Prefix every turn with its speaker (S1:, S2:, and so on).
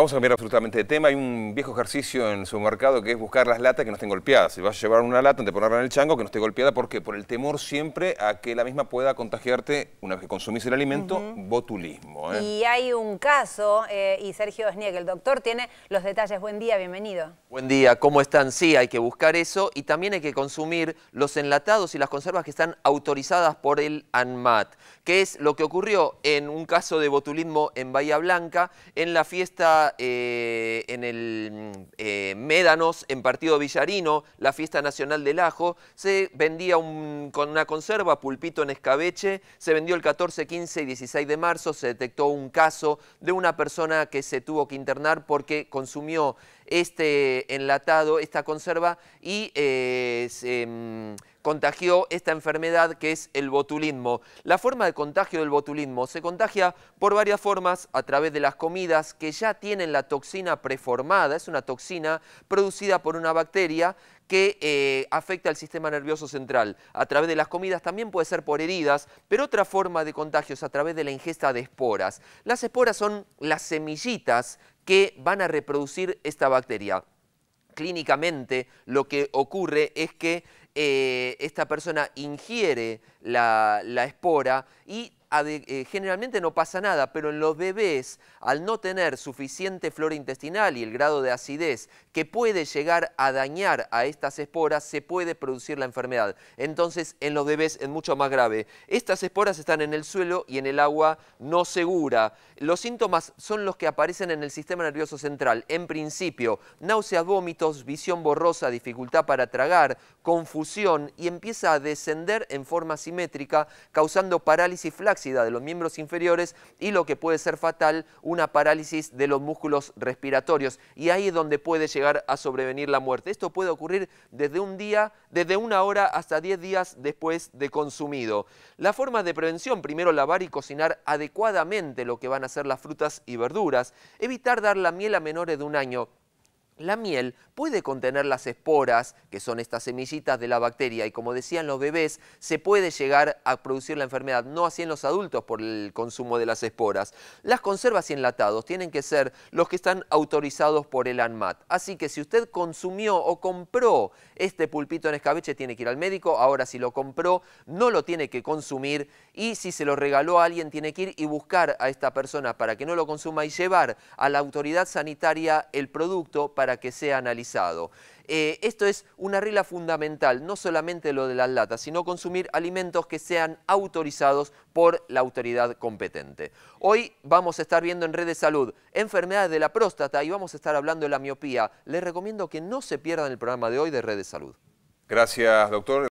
S1: Vamos a cambiar absolutamente de tema. Hay un viejo ejercicio en su mercado que es buscar las latas que no estén golpeadas. Si vas a llevar una lata, antes de ponerla en el chango, que no esté golpeada. porque Por el temor siempre a que la misma pueda contagiarte, una vez que consumís el alimento, botulismo. ¿eh? Y hay un caso, eh, y Sergio Snieg, el doctor, tiene los detalles. Buen día, bienvenido. Buen día, ¿cómo están? Sí, hay que buscar eso. Y también hay que consumir los enlatados y las conservas que están autorizadas por el ANMAT, que es lo que ocurrió en un caso de botulismo en Bahía Blanca, en la fiesta eh, en el mm, eh, Médanos, en Partido Villarino, la fiesta nacional del ajo, se vendía con una conserva, pulpito en escabeche, se vendió el 14, 15 y 16 de marzo, se detectó un caso de una persona que se tuvo que internar porque consumió este enlatado, esta conserva, y eh, se mm, contagió esta enfermedad que es el botulismo. La forma de contagio del botulismo se contagia por varias formas, a través de las comidas que ya tienen la toxina preformada, es una toxina producida por una bacteria que eh, afecta al sistema nervioso central. A través de las comidas también puede ser por heridas, pero otra forma de contagio es a través de la ingesta de esporas. Las esporas son las semillitas que van a reproducir esta bacteria. Clínicamente lo que ocurre es que eh, esta persona ingiere la, la espora y eh, generalmente no pasa nada, pero en los bebés, al no tener suficiente flora intestinal y el grado de acidez que puede llegar a dañar a estas esporas, se puede producir la enfermedad. Entonces, en los bebés es mucho más grave. Estas esporas están en el suelo y en el agua no segura. Los síntomas son los que aparecen en el sistema nervioso central. En principio, náuseas, vómitos, visión borrosa, dificultad para tragar, confusión y empieza a descender en forma simétrica, causando parálisis flax de los miembros inferiores y lo que puede ser fatal, una parálisis de los músculos respiratorios. Y ahí es donde puede llegar a sobrevenir la muerte. Esto puede ocurrir desde un día, desde una hora hasta diez días después de consumido. La forma de prevención, primero lavar y cocinar adecuadamente lo que van a ser las frutas y verduras, evitar dar la miel a menores de un año, la miel puede contener las esporas, que son estas semillitas de la bacteria, y como decían los bebés, se puede llegar a producir la enfermedad, no así en los adultos por el consumo de las esporas. Las conservas y enlatados tienen que ser los que están autorizados por el ANMAT. Así que si usted consumió o compró este pulpito en escabeche, tiene que ir al médico. Ahora, si lo compró, no lo tiene que consumir. Y si se lo regaló a alguien, tiene que ir y buscar a esta persona para que no lo consuma y llevar a la autoridad sanitaria el producto para que sea analizado. Eh, esto es una regla fundamental, no solamente lo de las latas, sino consumir alimentos que sean autorizados por la autoridad competente. Hoy vamos a estar viendo en Red de Salud enfermedades de la próstata y vamos a estar hablando de la miopía. Les recomiendo que no se pierdan el programa de hoy de Red de Salud. Gracias, doctor.